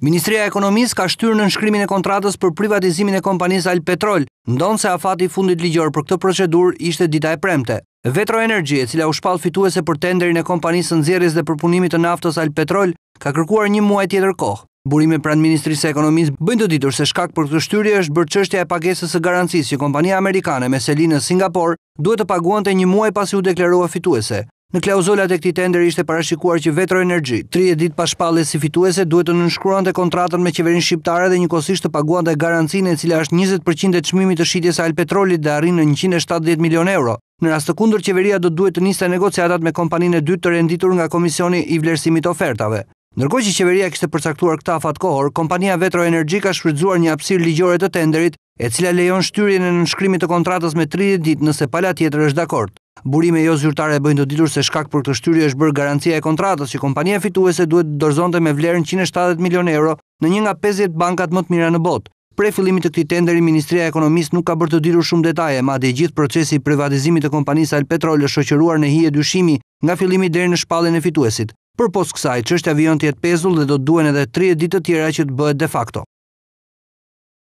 Ministria Ekonomisë ka shtyrë në nëshkrymin e kontratës për privatizimin e kompanisë Alpetrol, ndonë se fati fundit ligjor për këtë procedur ishte dita e premte. Vetro Energy, e cila u shpal fituese për tenderin e kompanisë në zjeris dhe përpunimit të naftës Alpetrol, ka kërkuar një muaj tjetër kohë. Burime për në Ministrisë Ekonomisë bëndë të ditur se shkak për të shtyri është bërë qështja e pagesës e garancisë që kompania Amerikane me selinë në Singapore duhet të paguante një muaj pasi u deklerua fituese. Në klauzolat e këti tender ishte parashikuar që vetro energi, 30 dit pashpallet si fituese duhet të nënshkruan të kontratën me qeverin shqiptare dhe njëkosisht të paguan dhe garancin e cila është 20% të qmimi të shqitjes al petrolit dhe arrinë në 170 milion euro. Në rast të kundur, qeveria do duhet të njiste negociatat me kompanin e dytë të renditur nga komisioni i vlerësimit ofertave. Nërko që qeveria kështë përcaktuar këta fat kohor, kompania Vetro Energy ka shfrydzuar një apsir ligjore të tenderit, e cila lejon shtyrjen e nënshkrimit të kontratës me 30 dit nëse pala tjetër është dakord. Burime jo zyrtare e bëjnë të ditur se shkak për këtë shtyri është bërë garancia e kontratës që kompania fituese duhet dërzonte me vlerën 170 milion euro në një nga 50 bankat më të mira në botë. Pre filimit të këti tenderi, Ministria Ekonomis nuk ka bërë të ditur shumë detaje, ma dhe i gjithë procesi privatizimit të kompanisa El Petrol e shoqeruar në hije dyshimi nga filimi deri në shpallin e fituesit. Për posë kësaj, është avion të jetë pezull dhe do të duen edhe 30 ditë tjera që të bëhet de facto.